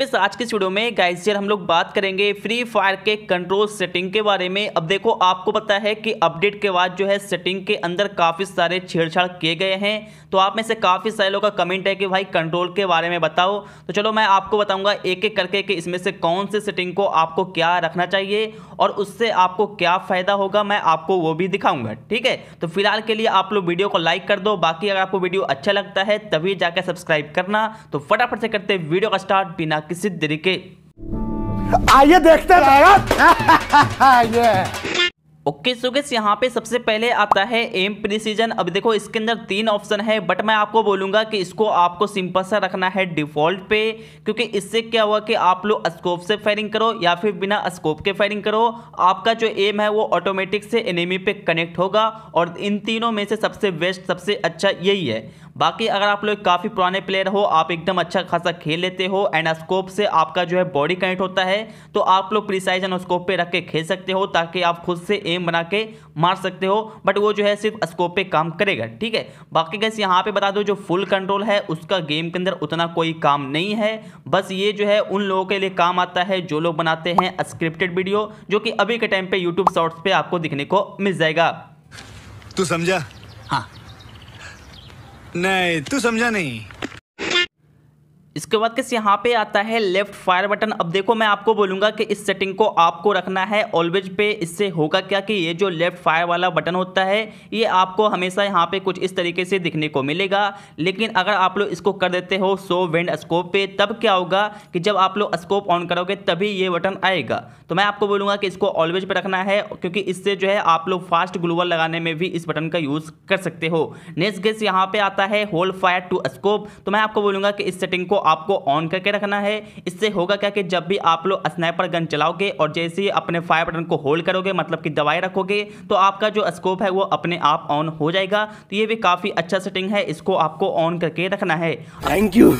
इस आज के वीडियो में गाइजर हम लोग बात करेंगे फ्री फायर के कंट्रोल सेटिंग के बारे में अब देखो आपको पता है कि अपडेट के बाद जो है सेटिंग के अंदर काफ़ी सारे छेड़छाड़ किए गए हैं तो आप में से काफ़ी सारे लोगों का कमेंट है कि भाई कंट्रोल के बारे में बताओ तो चलो मैं आपको बताऊंगा एक एक करके कि इसमें से कौन से सेटिंग को आपको क्या रखना चाहिए और उससे आपको क्या फ़ायदा होगा मैं आपको वो भी दिखाऊँगा ठीक है तो फिलहाल के लिए आप लोग वीडियो को लाइक कर दो बाकी अगर आपको वीडियो अच्छा लगता है तभी जाकर सब्सक्राइब करना तो फटाफट से करते वीडियो का स्टार्ट बिना किसी तरीके आइए देखते हैं ये ओके सुगेस यहाँ पे सबसे पहले आता है एम प्रिसीजन अब देखो इसके अंदर तीन ऑप्शन है बट मैं आपको बोलूंगा कि इसको आपको सिंपल सा रखना है डिफ़ॉल्ट पे क्योंकि इससे क्या हुआ कि आप लोग स्कोप से फायरिंग करो या फिर बिना स्कोप के फायरिंग करो आपका जो एम है वो ऑटोमेटिक से एनिमी पे कनेक्ट होगा और इन तीनों में से सबसे बेस्ट सबसे अच्छा यही है बाकी अगर आप लोग काफ़ी पुराने प्लेयर हो आप एकदम अच्छा खासा खेल लेते हो एंड स्कोप से आपका जो है बॉडी कनेक्ट होता है तो आप लोग प्रिसाइज एंड स्कोप पे रख के खेल सकते हो ताकि आप खुद से एम बना के मार सकते हो बट वो जो है सिर्फ स्कोप पे काम करेगा ठीक है बाकी कैसे यहाँ पे बता दो जो फुल कंट्रोल है उसका गेम के अंदर उतना कोई काम नहीं है बस ये जो है उन लोगों के लिए काम आता है जो लोग बनाते हैं स्क्रिप्टेड वीडियो जो कि अभी के टाइम पे यूट्यूब शॉर्ट्स पे आपको दिखने को मिल जाएगा तू समझा हाँ नहीं तू समझा नहीं इसके बाद किस यहाँ पे आता है लेफ्ट फायर बटन अब देखो मैं आपको बोलूँगा कि इस सेटिंग को आपको रखना है ऑलवेज पे इससे होगा क्या कि ये जो लेफ्ट फायर वाला बटन होता है ये आपको हमेशा यहाँ पे कुछ इस तरीके से दिखने को मिलेगा लेकिन अगर आप लोग इसको कर देते हो सो वेंड स्कोप पे तब क्या होगा कि जब आप लोग स्कोप ऑन करोगे तभी ये बटन आएगा तो मैं आपको बोलूँगा कि इसको ऑलवेज पर रखना है क्योंकि इससे जो है आप लोग फास्ट ग्लोवर लगाने में भी इस बटन का यूज़ कर सकते हो नेक्स्ट गेस यहाँ पर आता है होल्ड फायर टू स्कोप तो मैं आपको बोलूँगा कि इस सेटिंग को आपको ऑन करके रखना है इससे होगा क्या कि जब भी आप लोग स्नाइपर गन चलाओगे और जैसे ही अपने फायर बटन को होल्ड करोगे मतलब कि दवाई रखोगे तो आपका जो स्कोप है वो अपने आप ऑन हो जाएगा तो ये भी काफ़ी अच्छा सेटिंग है इसको आपको ऑन करके रखना है थैंक यू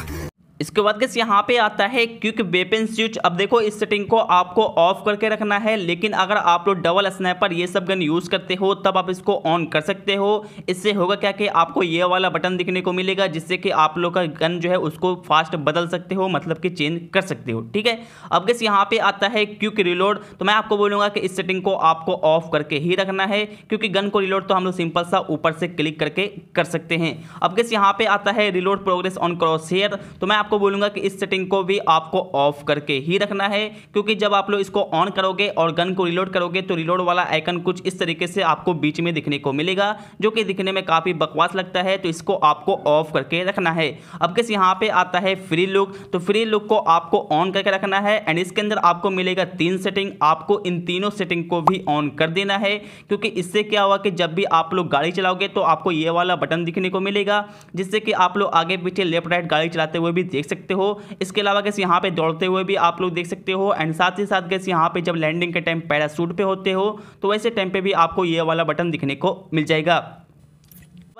इसके बाद गैस यहाँ पे आता है क्विक वेपन स्विच अब देखो इस सेटिंग को आपको ऑफ करके रखना है लेकिन अगर आप लोग डबल स्नैपर ये सब गन यूज़ करते हो तब आप इसको ऑन कर सकते हो इससे होगा क्या कि आपको ये वाला बटन दिखने को मिलेगा जिससे कि आप लोग का गन जो है उसको फास्ट बदल सकते हो मतलब कि चेंज कर सकते हो ठीक है अब गैस यहाँ पे आता है क्विक रिलोड तो मैं आपको बोलूँगा कि इस सेटिंग को आपको ऑफ करके ही रखना है क्योंकि गन को रिलोड तो हम लोग सिंपल सा ऊपर से क्लिक करके कर सकते हैं अब गैस यहाँ पे आता है reload progress on crosshair तो मैं आपको आपको बोलूँगा कि इस सेटिंग को भी आपको ऑफ करके ही रखना है क्योंकि जब आप लोग इसको ऑन करोगे और गन को रिलोड करोगे तो रिलोड वाला आइकन कुछ इस तरीके से आपको बीच में दिखने को मिलेगा जो कि दिखने में काफ़ी बकवास लगता है तो इसको आपको ऑफ करके रखना है अब किस यहाँ पे आता है फ्री लुक तो फ्री लुक को आपको ऑन करके रखना है एंड इसके अंदर आपको मिलेगा तीन सेटिंग आपको इन तीनों सेटिंग को भी ऑन कर देना है क्योंकि इससे क्या हुआ कि जब भी आप लोग गाड़ी चलाओगे तो आपको ये वाला बटन दिखने को मिलेगा जिससे कि आप लोग आगे पीछे लेफ्ट राइट गाड़ी चलाते हुए भी देख देख सकते हो इसके अलावा कैसे यहाँ पे दौड़ते हुए भी आप लोग देख सकते हो एंड साथ ही साथ कैसे यहाँ पे जब लैंडिंग के टाइम पैरासूट पे होते हो तो वैसे टाइम पे भी आपको ये वाला बटन दिखने को मिल जाएगा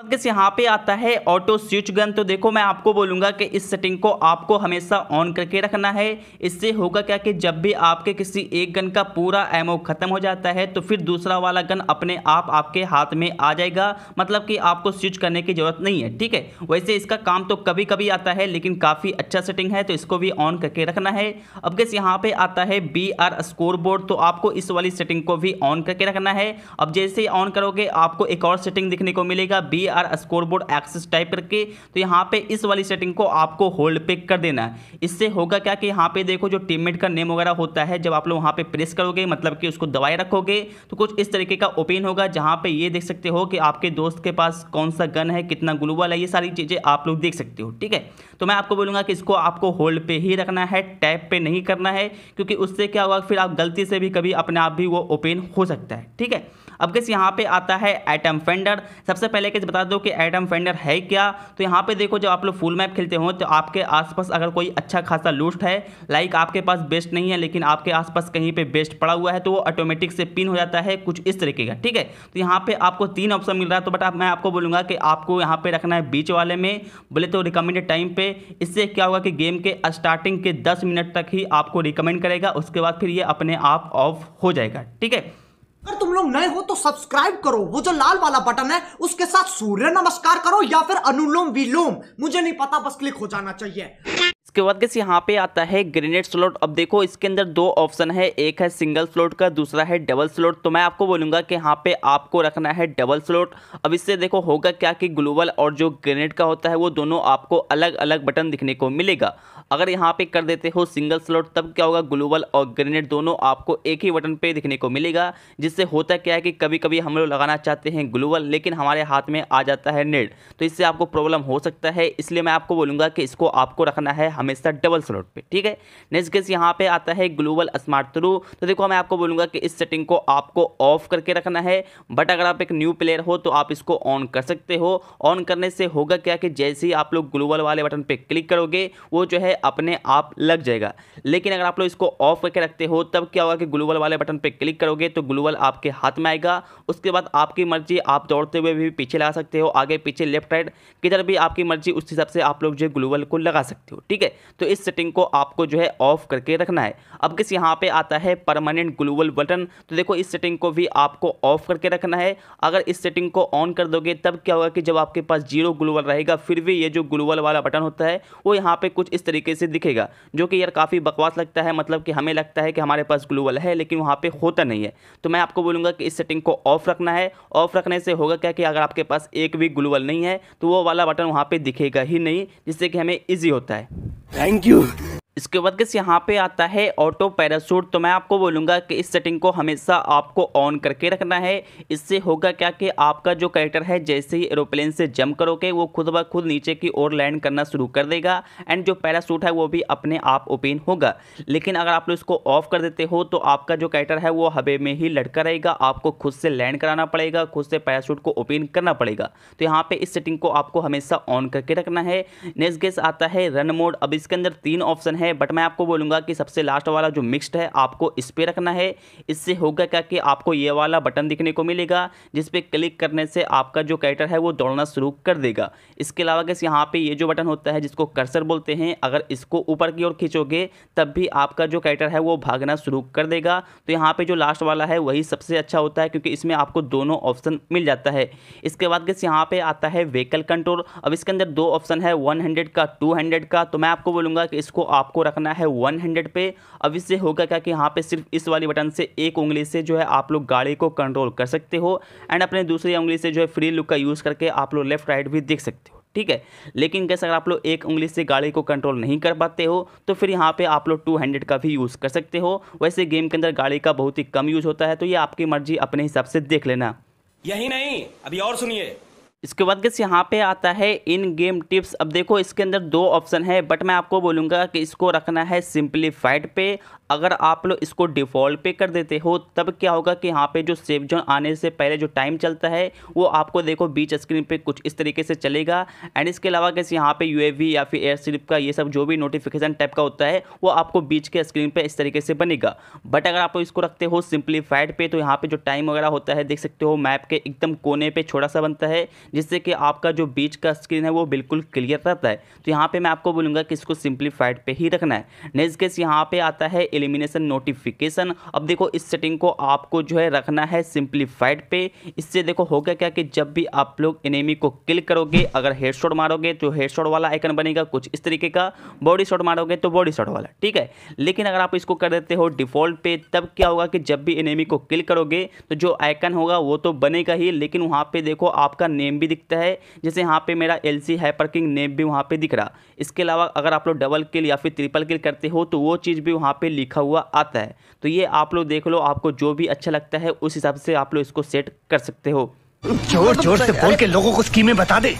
किस यहाँ पे आता है ऑटो स्विच गन तो देखो मैं आपको बोलूँगा कि इस सेटिंग को आपको हमेशा ऑन करके रखना है इससे होगा क्या कि जब भी आपके किसी एक गन का पूरा एमओ ख़त्म हो जाता है तो फिर दूसरा वाला गन अपने आप आपके हाथ में आ जाएगा मतलब कि आपको स्विच करने की ज़रूरत नहीं है ठीक है वैसे इसका काम तो कभी कभी आता है लेकिन काफ़ी अच्छा सेटिंग है तो इसको भी ऑन करके रखना है अब किस यहाँ पर आता है बी आर स्कोर बोर्ड तो आपको इस वाली सेटिंग को भी ऑन करके रखना है अब जैसे ऑन करोगे आपको एक और सेटिंग दिखने को मिलेगा B R scoreboard access type करके तो यहाँ पे इस वाली सेटिंग को आपको होल्ड पे कर देना है इससे होगा क्या कि यहाँ पे देखो जो टीममेट का नेम वगैरह होता है जब आप लोग वहाँ पे प्रेस करोगे मतलब कि उसको दवाई रखोगे तो कुछ इस तरीके का ओपिन होगा जहाँ पे ये देख सकते हो कि आपके दोस्त के पास कौन सा गन है कितना ग्लूबल है ये सारी चीज़ें आप लोग देख सकते हो ठीक है तो मैं आपको बोलूँगा कि इसको आपको होल्ड पे ही रखना है टैप पर नहीं करना है क्योंकि उससे क्या होगा फिर आप गलती से भी कभी अपने आप भी वो ओपन हो सकता है ठीक है अब कैसे यहाँ पे आता है एटम फेंडर सबसे पहले कैसे बता दो कि एटम फेंडर है क्या तो यहाँ पे देखो जब आप लोग फुल मैप खेलते हो तो आपके आसपास अगर कोई अच्छा खासा लूस्ट है लाइक आपके पास बेस्ट नहीं है लेकिन आपके आसपास कहीं पे बेस्ट पड़ा हुआ है तो वो ऑटोमेटिक से पिन हो जाता है कुछ इस तरीके का ठीक है तो यहाँ पर आपको तीन ऑप्शन मिल रहा है तो बट मैं आपको बोलूँगा कि आपको यहाँ पर रखना है बीच वाले में बोले तो रिकमेंडेड टाइम पे इससे क्या होगा कि गेम के स्टार्टिंग के दस मिनट तक ही आपको रिकमेंड करेगा उसके बाद फिर ये अपने आप ऑफ हो जाएगा ठीक है अगर तुम लोग नए हो तो सब्सक्राइब करो वो जो लाल वाला बटन है उसके साथ सूर्य नमस्कार करो या फिर अनुलोम विलोम मुझे नहीं पता बस क्लिक हो जाना चाहिए उसके बाद कैसे यहाँ पे आता है ग्रेनेड स्लॉट अब देखो इसके अंदर दो ऑप्शन है एक है सिंगल स्लॉट का दूसरा है डबल स्लॉट तो मैं आपको बोलूँगा कि यहाँ पे आपको रखना है डबल स्लॉट अब इससे देखो होगा क्या कि ग्लोबल और जो ग्रेनेड का होता है वो दोनों आपको अलग अलग बटन दिखने को मिलेगा अगर यहाँ पे कर देते हो सिंगल स्लॉट तब क्या होगा ग्लोबल और ग्रेनेड दोनों आपको एक ही बटन पर दिखने को मिलेगा जिससे होता क्या है कि कभी कभी हम लोग लगाना चाहते हैं ग्लोबल लेकिन हमारे हाथ में आ जाता है नेट तो इससे आपको प्रॉब्लम हो सकता है इसलिए मैं आपको बोलूँगा कि इसको आपको रखना है हमेशा डबल स्लॉट पे ठीक है नेक्स्ट केस यहाँ पे आता है ग्लोबल स्मार्ट थ्रू तो देखो मैं आपको बोलूँगा कि इस सेटिंग को आपको ऑफ करके रखना है बट अगर आप एक न्यू प्लेयर हो तो आप इसको ऑन कर सकते हो ऑन करने से होगा क्या कि जैसे ही आप लोग ग्लोबल वाले बटन पर क्लिक करोगे वो जो है अपने आप लग जाएगा लेकिन अगर आप लोग इसको ऑफ करके रखते हो तब क्या होगा कि ग्लोबल वाले बटन पर क्लिक करोगे तो ग्लोबल आपके हाथ में आएगा उसके बाद आपकी मर्जी आप दौड़ते हुए भी पीछे लगा सकते हो आगे पीछे लेफ्ट राइट किधर भी आपकी मर्जी उस हिसाब से आप लोग जो है ग्लोबल को लगा सकते हो ठीक है तो इस सेटिंग को आपको जो है ऑफ करके रखना है अब किस यहाँ पे आता है परमानेंट ग्लोबल बटन तो देखो इस सेटिंग को भी आपको ऑफ करके रखना है अगर इस सेटिंग को ऑन कर दोगे तब क्या होगा कि जब आपके पास जीरो ग्लोबल रहेगा फिर भी ये जो ग्लोबल वाला बटन होता है वो यहाँ पर कुछ इस तरीके से दिखेगा जो कि यार काफ़ी बकवास लगता है मतलब कि हमें लगता है कि हमारे पास ग्लोबल है लेकिन वहाँ पर होता नहीं है तो मैं आपको बोलूँगा कि इस सेटिंग को ऑफ रखना है ऑफ रखने से होगा क्या कि अगर आपके पास एक भी ग्लोबल नहीं है तो वो वाला बटन वहाँ पर दिखेगा ही नहीं जिससे कि हमें ईजी होता है Thank you. इसके बाद किस यहाँ पे आता है ऑटो पैरासूट तो मैं आपको बोलूँगा कि इस सेटिंग को हमेशा आपको ऑन करके रखना है इससे होगा क्या कि आपका जो कैरेक्टर है जैसे ही एरोप्लेन से जंप करोगे वो खुद ब खुद नीचे की ओर लैंड करना शुरू कर देगा एंड जो पैरासूट है वो भी अपने आप ओपन होगा लेकिन अगर आप लोग इसको ऑफ कर देते हो तो आपका जो कैरेक्टर है वो हवे में ही लटका रहेगा आपको खुद से लैंड कराना पड़ेगा खुद से पैरासूट को ओपन करना पड़ेगा तो यहाँ पर इस सेटिंग को आपको हमेशा ऑन करके रखना है नेक्स्ट गेस आता है रन मोड अब इसके अंदर तीन ऑप्शन है है बट मैं आपको बोलूँगा कि सबसे लास्ट वाला जो मिक्सड है आपको इस पर रखना है इससे होगा क्या कि आपको ये वाला बटन दिखने को मिलेगा जिस पर क्लिक करने से आपका जो कैटर है वो दौड़ना शुरू कर देगा इसके अलावा कैसे यहाँ पर ये जो बटन होता है जिसको कर्सर बोलते हैं अगर इसको ऊपर की ओर खींचोगे तब भी आपका जो कैटर है वो भागना शुरू कर देगा तो यहाँ पर जो लास्ट वाला है वही सबसे अच्छा होता है क्योंकि इसमें आपको दोनों ऑप्शन मिल जाता है इसके बाद कैसे यहाँ पर आता है व्हीकल कंट्रोल अब इसके अंदर दो ऑप्शन है वन का टू का तो मैं आपको बोलूँगा कि इसको आप आपको रखना है 100 पे अब इससे होगा क्या कि यहाँ पे सिर्फ इस वाली बटन से एक उंगली से जो है आप लोग गाड़ी को कंट्रोल कर सकते हो एंड अपने दूसरी उंगली से जो है फ्री लुक का यूज़ करके आप लोग लेफ्ट राइट भी देख सकते हो ठीक है लेकिन कैसे अगर आप लोग एक उंगली से गाड़ी को कंट्रोल नहीं कर पाते हो तो फिर यहाँ पे आप लोग टू हंड्रेड का भी यूज़ कर सकते हो वैसे गेम के अंदर गाड़ी का बहुत ही कम यूज़ होता है तो ये आपकी मर्जी अपने हिसाब से देख लेना यही नहीं अभी और सुनिए इसके बाद गैस यहाँ पे आता है इन गेम टिप्स अब देखो इसके अंदर दो ऑप्शन है बट मैं आपको बोलूँगा कि इसको रखना है सिंप्लीफाइड पे अगर आप लोग इसको डिफ़ॉल्ट पे कर देते हो तब क्या होगा कि यहाँ पे जो सेफ जोन आने से पहले जो टाइम चलता है वो आपको देखो बीच स्क्रीन पे कुछ इस तरीके से चलेगा एंड इसके अलावा कैसे यहाँ पे यू या फिर एयर स्लिप का ये सब जो भी नोटिफिकेशन टाइप का होता है वो आपको बीच के स्क्रीन पर इस तरीके से बनेगा बट अगर आप इसको रखते हो सिंप्लीफाइड पे तो यहाँ पर जो टाइम वगैरह होता है देख सकते हो मैप के एकदम कोने पर छोटा सा बनता है जिससे कि आपका जो बीच का स्क्रीन है वो बिल्कुल क्लियर रहता है तो यहाँ पे मैं आपको बोलूँगा कि इसको सिंप्लीफाइड पे ही रखना है नेक्स्ट केस यहाँ पे आता है एलिमिनेशन नोटिफिकेशन अब देखो इस सेटिंग को आपको जो है रखना है सिंप्लीफाइड पे इससे देखो होगा क्या कि जब भी आप लोग एनिमी को किल करोगे अगर हेड शॉट मारोगे तो हेड शॉट वाला आइकन बनेगा कुछ इस तरीके का बॉडी शॉट मारोगे तो बॉडी शॉट वाला ठीक है लेकिन अगर आप इसको कर देते हो डिफॉल्ट पे तब क्या होगा कि जब भी एनिमी को किल करोगे तो जो आइकन होगा वो तो बनेगा ही लेकिन वहाँ पर देखो आपका नेम भी दिखता है जैसे यहाँ पे मेरा एल सी हाइपरकिंग नेम भी वहाँ पे दिख रहा इसके अलावा अगर आप लोग डबल किल या फिर ट्रिपल किल करते हो तो वो चीज़ भी वहाँ पे लिखा हुआ आता है तो ये आप लोग देख लो आपको जो भी अच्छा लगता है उस हिसाब से आप लोग इसको सेट कर सकते हो जोर जोर से बोल के लोगों को स्कीमें बता दे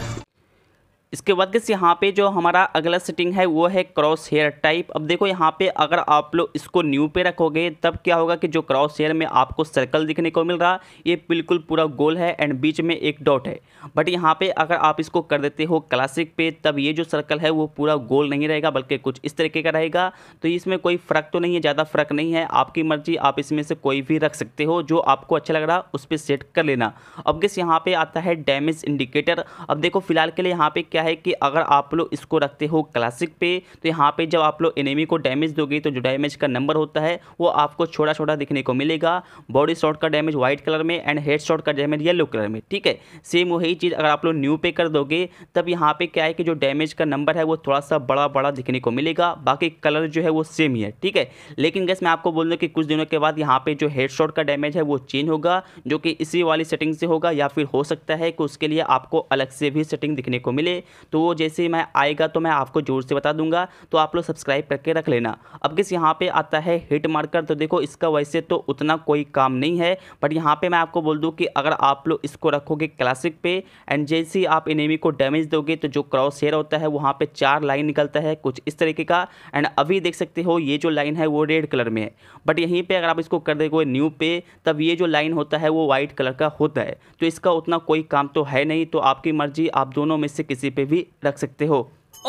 इसके बाद किस यहाँ पे जो हमारा अगला सेटिंग है वो है क्रॉस हेयर टाइप अब देखो यहाँ पे अगर आप लोग इसको न्यू पे रखोगे तब क्या होगा कि जो क्रॉस हेयर में आपको सर्कल दिखने को मिल रहा ये बिल्कुल पूरा गोल है एंड बीच में एक डॉट है बट यहाँ पे अगर आप इसको कर देते हो क्लासिक पे तब ये जो सर्कल है वो पूरा गोल नहीं रहेगा बल्कि कुछ इस तरीके का रहेगा तो इसमें कोई फ़र्क तो नहीं है ज़्यादा फ़र्क नहीं है आपकी मर्जी आप इसमें से कोई भी रख सकते हो जो आपको अच्छा लग रहा उस पर सेट कर लेना अब किस यहाँ पर आता है डैमेज इंडिकेटर अब देखो फिलहाल के लिए यहाँ पर क्या क्या है कि अगर आप लोग इसको रखते हो क्लासिक पे तो यहाँ पे जब आप लोग एनिमी को डैमेज दोगे तो जो डैमेज का नंबर होता है वो आपको छोटा छोटा दिखने को मिलेगा बॉडी शॉट का डैमेज व्हाइट कलर में एंड हेड शॉट का डैमेज येलो कलर में ठीक है सेम वही चीज़ अगर आप लोग न्यू पे कर दोगे तब यहाँ पर क्या है कि जो डैमेज का नंबर है वो थोड़ा सा बड़ा बड़ा दिखने को मिलेगा बाकी कलर जो है वो सेम ही है ठीक है लेकिन गैस मैं आपको बोल दूँ कि कुछ दिनों के बाद यहाँ पे जो हेड शॉट का डैमेज है वो चेंज होगा जो कि इसी वाली सेटिंग से होगा या फिर हो सकता है कि उसके लिए आपको अलग से भी सेटिंग दिखने को मिले तो वो जैसे मैं आएगा तो मैं आपको ज़ोर से बता दूंगा तो आप लोग सब्सक्राइब करके रख लेना अब किस यहाँ पे आता है हिट मार्कर तो देखो इसका वैसे तो उतना कोई काम नहीं है बट यहाँ पे मैं आपको बोल दूँ कि अगर आप लोग इसको रखोगे क्लासिक पे एंड जैसे ही आप इनेमी को डैमेज दोगे तो जो क्रॉस हेयर होता है वहाँ पर चार लाइन निकलता है कुछ इस तरीके का एंड अभी देख सकते हो ये जो लाइन है वो रेड कलर में है बट यहीं पर अगर आप इसको कर देगे न्यू पे तब ये जो लाइन होता है वो वाइट कलर का होता है तो इसका उतना कोई काम तो है नहीं तो आपकी मर्जी आप दोनों में से किसी पे पे भी रख सकते हो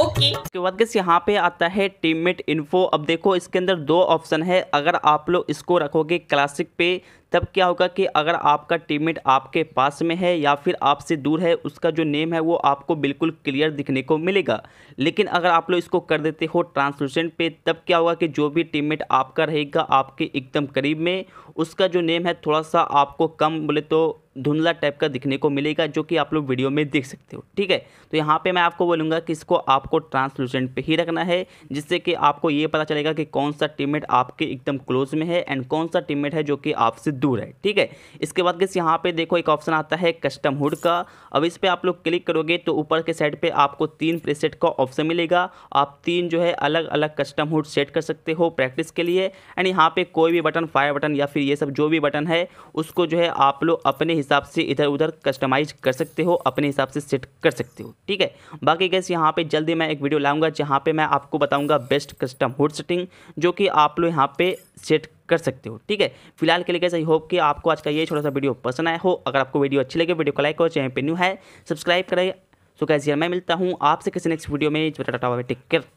ओके okay. उसके बाद किस यहाँ पे आता है टीममेट इन्फो अब देखो इसके अंदर दो ऑप्शन है अगर आप लोग इसको रखोगे क्लासिक पे तब क्या होगा कि अगर आपका टीममेट आपके पास में है या फिर आपसे दूर है उसका जो नेम है वो आपको बिल्कुल क्लियर दिखने को मिलेगा लेकिन अगर आप लोग इसको कर देते हो ट्रांसलूसेंट पे तब क्या होगा कि जो भी टीममेट आपका रहेगा आपके एकदम करीब में उसका जो नेम है थोड़ा सा आपको कम बोले तो धुंधला टाइप का दिखने को मिलेगा जो कि आप लोग वीडियो में देख सकते हो ठीक है तो यहाँ पे मैं आपको बोलूँगा कि इसको आपको ट्रांसलूसेंट पे ही रखना है जिससे कि आपको ये पता चलेगा कि कौन सा टीममेट आपके एकदम क्लोज में है एंड कौन सा टीममेट है जो कि आपसे दूर है ठीक है इसके बाद कैसे यहाँ पे देखो एक ऑप्शन आता है कस्टम हुड का अब इस पर आप लोग क्लिक करोगे तो ऊपर के साइड पे आपको तीन प्रीसेट का ऑप्शन मिलेगा आप तीन जो है अलग अलग कस्टम हुड सेट कर सकते हो प्रैक्टिस के लिए एंड यहाँ पे कोई भी बटन फायर बटन या फिर ये सब जो भी बटन है उसको जो है आप लोग अपने हिसाब से इधर उधर कस्टमाइज कर सकते हो अपने हिसाब से सेट कर सकते हो ठीक है बाकी कैसे यहाँ पर जल्दी मैं एक वीडियो लाऊंगा जहाँ पर मैं आपको बताऊँगा बेस्ट कस्टम हुड सेटिंग जो कि आप लोग यहाँ पे सेट कर सकते हो ठीक है फिलहाल के लिए कैसे होप कि आपको आज का ये छोटा सा वीडियो पसंद आया हो अगर आपको वीडियो अच्छी लगे वीडियो को लाइक करो चैनल पर न्यू है सब्सक्राइब करें सो कैसे मैं मिलता हूँ आपसे किसी नेक्स्ट वीडियो में टाटा टिक कर